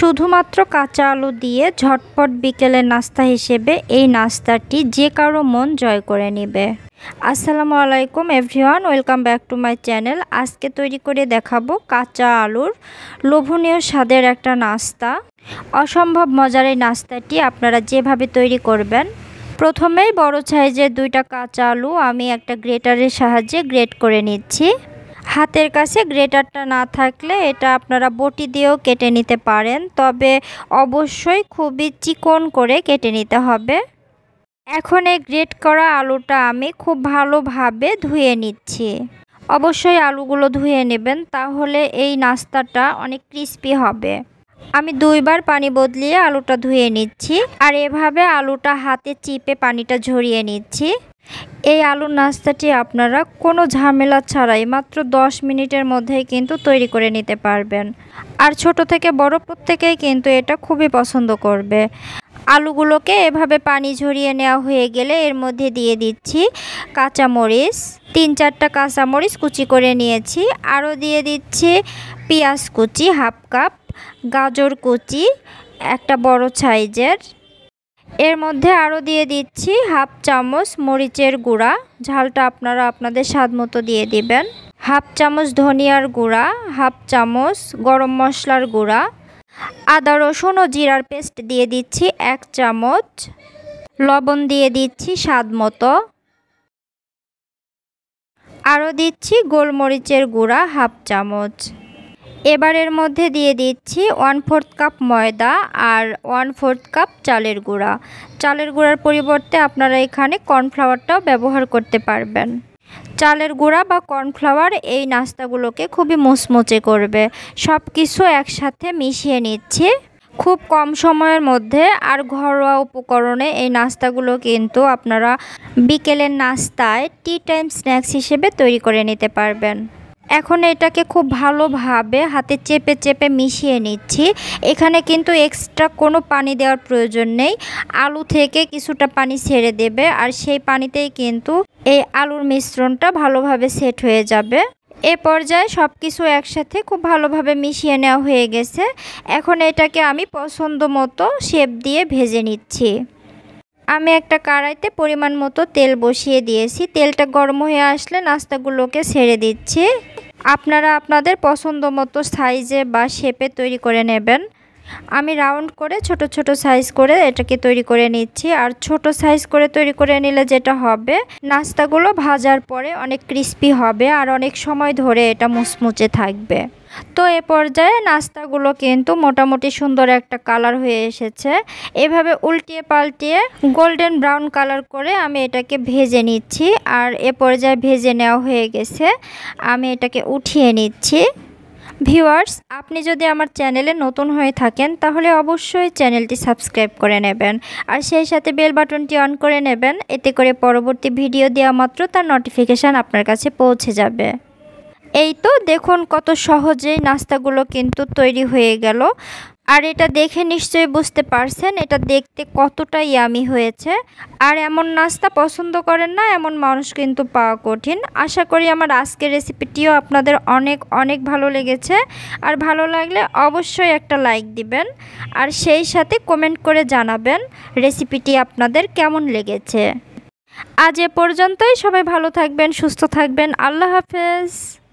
শুধুমাত্র কাঁচা আলু দিয়ে ঝটপট বিকেলের নাস্তা হিসেবে এই নাস্তাটি যে কারো মন জয় করে নেবে আসসালামু আলাইকুম everyone welcome back to my channel আজকে তৈরি করে দেখাবো কাঁচা আলুর লোভনীয় স্বাদের একটা নাস্তা অসম্ভব মজার এই নাস্তাটি আপনারা যেভাবে তৈরি করবেন প্রথমেই বড় সাইজের দুইটা কাঁচা আলু আমি একটা গ্রেটারের সাহায্যে গ্রেট করে নিচ্ছি হাতের কাছে গ্রেটারটা না থাকলে এটা আপনারা বটি দিয়েও কেটে নিতে পারেন তবে অবশ্যই খুবই চিকন করে কেটে নিতে হবে এখন এই গ্রেট করা আলুটা আমি খুব ভালোভাবে ধুয়ে নিচ্ছি অবশ্যই আলুগুলো ধুয়ে নেবেন তাহলে এই নাস্তাটা অনেক ক্রিস্পি হবে আমি দুইবার পানি বদলিয়ে আলুটা ধুয়ে নিচ্ছি আর এভাবে আলুটা হাতে চিপে পানিটা ঝরিয়ে নিচ্ছি এই আলুর নাস্তাটি আপনারা কোনো ঝামেলা ছাড়াই মাত্র দশ মিনিটের মধ্যেই কিন্তু তৈরি করে নিতে পারবেন আর ছোট থেকে বড় প্রত্যেকেই কিন্তু এটা খুবই পছন্দ করবে আলুগুলোকে এভাবে পানি ঝরিয়ে নেওয়া হয়ে গেলে এর মধ্যে দিয়ে দিচ্ছি কাঁচামরিচ তিন চারটা কাঁচামরিচ কুচি করে নিয়েছি আরও দিয়ে দিচ্ছি পেঁয়াজ কুচি হাফ কাপ গাজর কুচি একটা বড় সাইজের এর মধ্যে আরও দিয়ে দিচ্ছি হাফ চামচ মরিচের গুঁড়া ঝালটা আপনারা আপনাদের স্বাদ মতো দিয়ে দিবেন হাফ চামচ ধনিয়ার গুঁড়া হাফ চামচ গরম মশলার গুঁড়া আদা রসুন ও জিরার পেস্ট দিয়ে দিচ্ছি এক চামচ লবণ দিয়ে দিচ্ছি স্বাদ মতো আরও দিচ্ছি গোলমরিচের গুঁড়া হাফ চামচ এবারের মধ্যে দিয়ে দিচ্ছি ওয়ান ফোর্থ কাপ ময়দা আর ওয়ান ফোর্থ কাপ চালের গুঁড়া চালের গুঁড়ার পরিবর্তে আপনারা এখানে কর্নফ্লাওয়ারটাও ব্যবহার করতে পারবেন চালের গুঁড়া বা কর্নফ্লাওয়ার এই নাস্তাগুলোকে খুবই মুচমুচে করবে সব কিছু একসাথে মিশিয়ে নিচ্ছি খুব কম সময়ের মধ্যে আর ঘরোয়া উপকরণে এই নাস্তাগুলো কিন্তু আপনারা বিকেলের নাস্তায় টি টাইম স্ন্যাক্স হিসেবে তৈরি করে নিতে পারবেন এখন এটাকে খুব ভালোভাবে হাতে চেপে চেপে মিশিয়ে নিচ্ছি এখানে কিন্তু এক্সট্রা কোনো পানি দেওয়ার প্রয়োজন নেই আলু থেকে কিছুটা পানি ছেড়ে দেবে আর সেই পানিতেই কিন্তু এই আলুর মিশ্রণটা ভালোভাবে সেট হয়ে যাবে এ পর্যায়ে সব কিছু একসাথে খুব ভালোভাবে মিশিয়ে নেওয়া হয়ে গেছে এখন এটাকে আমি পছন্দ মতো শেপ দিয়ে ভেজে নিচ্ছি আমি একটা কড়াইতে পরিমাণ মতো তেল বসিয়ে দিয়েছি তেলটা গরম হয়ে আসলে নাস্তাগুলোকে ছেড়ে দিচ্ছি আপনারা আপনাদের পছন্দ মতো সাইজে বা শেপে তৈরি করে নেবেন আমি রাউন্ড করে ছোট ছোট সাইজ করে এটাকে তৈরি করে নিচ্ছি আর ছোট সাইজ করে তৈরি করে নিলে যেটা হবে নাস্তাগুলো ভাজার পরে অনেক ক্রিস্পি হবে আর অনেক সময় ধরে এটা মুচমুচে থাকবে তো এ পর্যায়ে নাস্তাগুলো কিন্তু মোটামুটি সুন্দর একটা কালার হয়ে এসেছে এভাবে উল্টিয়ে পাল্টিয়ে গোল্ডেন ব্রাউন কালার করে আমি এটাকে ভেজে নিচ্ছি আর এ পর্যায়ে ভেজে নেওয়া হয়ে গেছে আমি এটাকে উঠিয়ে নিচ্ছি ভিউয়ার্স আপনি যদি আমার চ্যানেলে নতুন হয়ে থাকেন তাহলে অবশ্যই চ্যানেলটি সাবস্ক্রাইব করে নেবেন আর সেই সাথে বেল বাটনটি অন করে নেবেন এতে করে পরবর্তী ভিডিও দেওয়া মাত্র তার নোটিফিকেশান আপনার কাছে পৌঁছে যাবে এই তো দেখুন কত সহজেই নাস্তাগুলো কিন্তু তৈরি হয়ে গেল আর এটা দেখে নিশ্চয়ই বুঝতে পারছেন এটা দেখতে কতটা ইয়ামি হয়েছে আর এমন নাস্তা পছন্দ করেন না এমন মানুষ কিন্তু পাওয়া কঠিন আশা করি আমার আজকের রেসিপিটিও আপনাদের অনেক অনেক ভালো লেগেছে আর ভালো লাগলে অবশ্যই একটা লাইক দিবেন আর সেই সাথে কমেন্ট করে জানাবেন রেসিপিটি আপনাদের কেমন লেগেছে আজ এ পর্যন্তই সবাই ভালো থাকবেন সুস্থ থাকবেন আল্লাহ হাফেজ